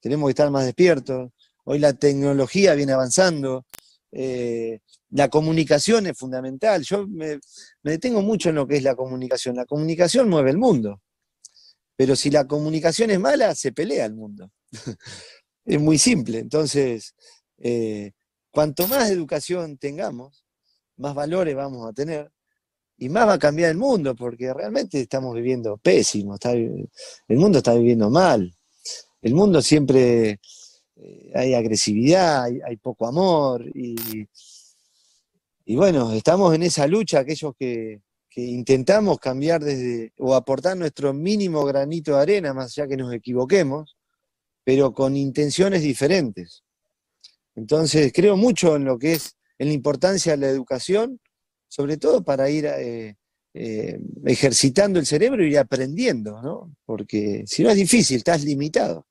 tenemos que estar más despiertos. Hoy la tecnología viene avanzando, eh, la comunicación es fundamental. Yo me, detengo mucho en lo que es la comunicación. La comunicación mueve el mundo, pero si la comunicación es mala, se pelea el mundo. es muy simple. Entonces, eh, cuanto más educación tengamos, más valores vamos a tener y más va a cambiar el mundo, porque realmente estamos viviendo pésimo, el mundo está viviendo mal el mundo siempre eh, hay agresividad, hay, poco amor y, bueno, estamos en esa lucha, aquellos que, intentamos cambiar desde o aportar nuestro mínimo granito de arena, más allá que nos equivoquemos, pero con intenciones diferentes. Entonces, creo mucho en lo que es, en la importancia de la educación, sobre todo para ir eh, eh, ejercitando el cerebro y aprendiendo, ¿no? Porque si no es difícil, estás limitado.